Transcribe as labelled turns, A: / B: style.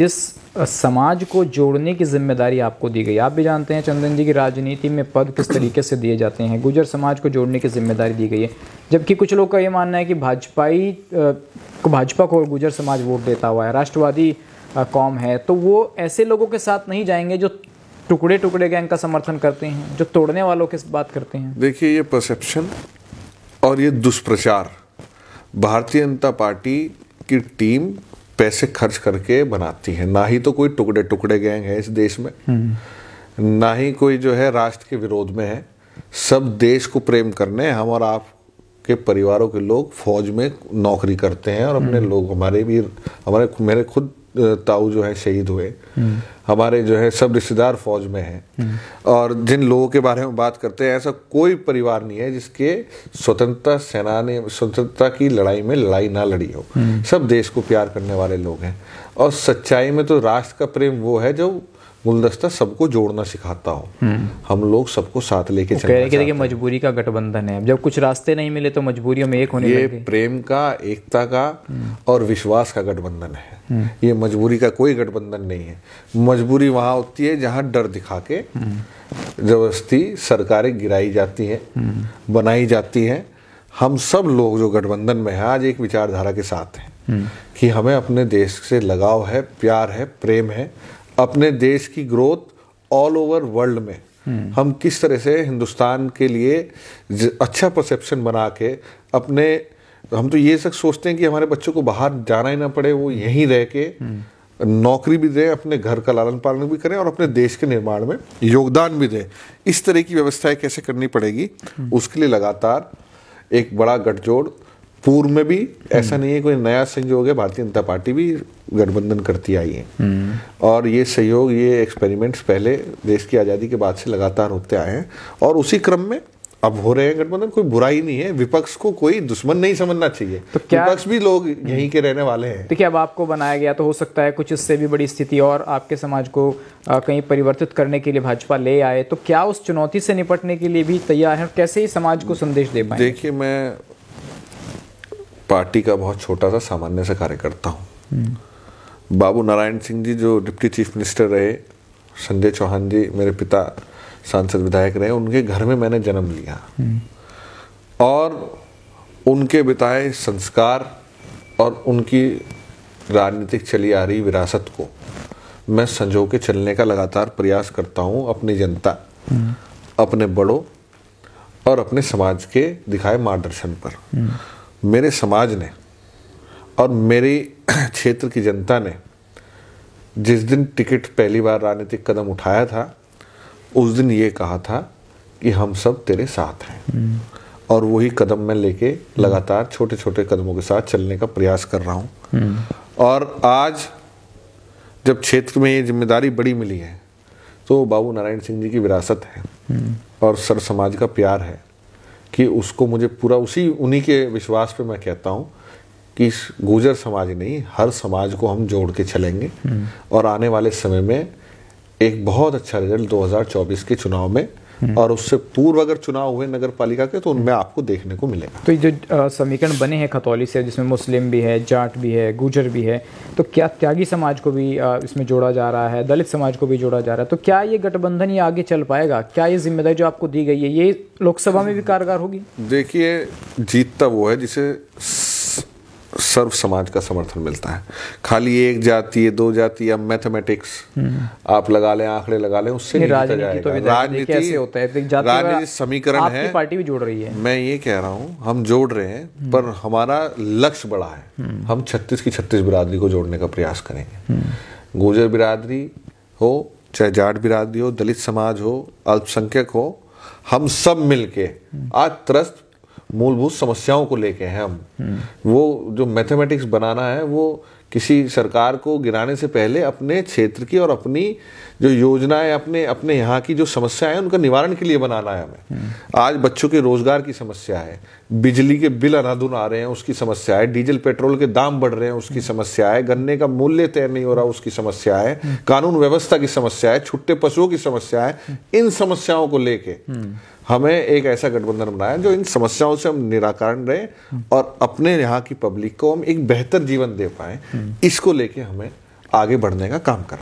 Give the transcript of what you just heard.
A: जिस समाज को जोड़ने की जिम्मेदारी आपको दी गई आप भी जानते हैं चंदन जी की राजनीति में पद किस तरीके से दिए जाते हैं गुजर समाज को जोड़ने की जिम्मेदारी दी गई है जबकि कुछ लोग का ये मानना है कि भाजपाई को भाजपा को गुजर समाज वोट देता हुआ है राष्ट्रवादी कौम है तो वो ऐसे लोगों के साथ नहीं जाएंगे जो टुकड़े टुकड़े गैंग का समर्थन करते हैं जो तोड़ने वालों के बात करते हैं
B: देखिए ये परसेप्शन और ये दुष्प्रचार भारतीय जनता पार्टी की टीम पैसे खर्च करके बनाती है ना ही तो कोई टुकड़े टुकड़े गैंग है इस देश में हम्म। ना ही कोई जो है राष्ट्र के विरोध में है सब देश को प्रेम करने हम और आप के परिवारों के लोग फौज में नौकरी करते हैं और अपने हम्म। लोग हमारे भी हमारे मेरे खुद ताऊ जो है शहीद हुए हम्म। हमारे जो है सब रिश्तेदार फौज में हैं हम्म। और जिन लोगों के बारे में बात करते हैं ऐसा कोई परिवार नहीं है जिसके स्वतंत्रता सेना ने स्वतंत्रता की लड़ाई में लड़ाई ना लड़ी हो हम्म। सब देश को प्यार करने वाले लोग हैं और सच्चाई में तो राष्ट्र का प्रेम वो है जो गुलदस्ता सबको जोड़ना सिखाता हो हम्म। हम लोग सबको साथ लेके चलते कि
A: मजबूरी का गठबंधन है जब कुछ रास्ते नहीं मिले तो मजबूरियों में एक होने ये
B: प्रेम का एकता का हम्म। और विश्वास का गठबंधन है हम्म। ये मजबूरी का कोई गठबंधन नहीं है मजबूरी वहाँ होती है जहाँ डर दिखा के जबरदस्ती सरकारें गिराई जाती हैं बनाई जाती हैं हम सब लोग जो गठबंधन में है आज एक विचारधारा के साथ हैं कि हमें अपने देश से लगाव है प्यार है प्रेम है अपने देश की ग्रोथ ऑल ओवर वर्ल्ड में हम्म। हम किस तरह से हिंदुस्तान के लिए अच्छा परसेप्शन बना के अपने हम तो ये सब सोचते हैं कि हमारे बच्चों को बाहर जाना ही ना पड़े वो यहीं रह के हम्म। नौकरी भी दें अपने घर का लालन पालन भी करें और अपने देश के निर्माण में योगदान भी दें इस तरह की व्यवस्थाएं कैसे करनी पड़ेगी हम्म। उसके लिए लगातार एक बड़ा गठजोड़ पूर्व में भी ऐसा हम्म। नहीं है कोई नया संयोग है भारतीय जनता पार्टी भी गठबंधन करती आई है हम्म। और ये सहयोग ये एक्सपेरिमेंट्स पहले देश की आज़ादी के बाद से लगातार होते आए हैं और उसी क्रम में अब हो रहे हैं गठबंधन कोई बुरा ही नहीं है विपक्ष को कोई दुश्मन नहीं समझना चाहिए तो क्या
A: विपक्ष भी लोग यहीं के रहने वाले हैं देखिए अब आपको बनाया गया तो हो सकता है कुछ इससे भी बड़ी स्थिति और आपके समाज को कहीं परिवर्तित करने के लिए भाजपा ले आए तो क्या उस चुनौती से निपटने के लिए भी तैयार है कैसे ही समाज को संदेश दे पाए देखिए मैं
B: पार्टी का बहुत छोटा सा सामान्य सा कार्यकर्ता
A: हूँ
B: बाबू नारायण सिंह जी जो डिप्टी चीफ मिनिस्टर रहे संजय चौहान जी मेरे पिता सांसद विधायक रहे उनके घर में मैंने जन्म लिया और उनके बिताए संस्कार और उनकी राजनीतिक चली आ रही विरासत को मैं संजो के चलने का लगातार प्रयास करता हूँ अपनी जनता अपने बड़ों और अपने समाज के दिखाए मार्गदर्शन पर मेरे समाज ने और मेरे क्षेत्र की जनता ने जिस दिन टिकट पहली बार राजनीतिक कदम उठाया था उस दिन ये कहा था कि हम सब तेरे साथ हैं हम्म। और वही कदम मैं लेके हम्म। लगातार छोटे छोटे कदमों के साथ चलने का प्रयास कर रहा हूँ हम्म। और आज जब क्षेत्र में ये जिम्मेदारी बड़ी मिली है तो बाबू नारायण सिंह जी की विरासत है और सर समाज का प्यार है कि उसको मुझे पूरा उसी उन्हीं के विश्वास पे मैं कहता हूँ कि इस गुजर समाज नहीं हर समाज को हम जोड़ के चलेंगे हम्म। और आने वाले समय में एक बहुत अच्छा रिजल्ट 2024 के चुनाव में और उससे पूर्व अगर चुनाव हुए नगर पालिका के तो उनमें आपको देखने को मिलेगा
A: तो ये जो समीकरण बने हैं खतौली से जिसमें मुस्लिम भी है जाट भी है गुजर भी है तो क्या त्यागी समाज को भी इसमें जोड़ा जा रहा है दलित समाज को भी जोड़ा जा रहा है तो क्या ये गठबंधन ये आगे चल पाएगा क्या ये जिम्मेदारी जो आपको दी गई है ये लोकसभा में भी कारगर होगी
B: देखिए जीतता वो है जिसे सर्व समाज का समर्थन मिलता है खाली एक जाति है दो जाति या मैथमेटिक्स आप लगा लें आंकड़े लगा लें उससे राजनीति तो है राजनीति समीकरण है पार्टी भी जोड़ रही है मैं ये कह रहा हूँ हम जोड़ रहे हैं हम्म। पर हमारा लक्ष्य बड़ा है हम्म। हम छत्तीस की छत्तीस बिरादरी को जोड़ने का प्रयास करेंगे हम्म। गुजर बिरादरी हो चाहे जाट बिरादरी हो दलित समाज हो अल्पसंख्यक हो हम सब मिलके आज त्रस्त मूलभूत समस्याओं को लेके हैं हम वो जो मैथमेटिक्स बनाना है वो किसी सरकार को गिराने से पहले अपने क्षेत्र की और अपनी जो योजनाएं अपने अपने यहाँ की जो समस्याएं हैं उनका निवारण के लिए बनाना है हमें आज बच्चों के रोजगार की समस्या है बिजली के बिल अनाधुन आ रहे हैं उसकी समस्या है डीजल पेट्रोल के दाम बढ़ रहे हैं उसकी समस्या है गन्ने का मूल्य तय नहीं हो रहा उसकी समस्या है कानून व्यवस्था की समस्या है छुट्टे पशुओं की समस्या है इन समस्याओं को लेके हमें एक ऐसा गठबंधन बनाया जो इन समस्याओं से हम निराकरण रहे और अपने यहाँ की पब्लिक को हम एक बेहतर जीवन दे पाए हम्म। इसको लेके हमें आगे बढ़ने का काम करें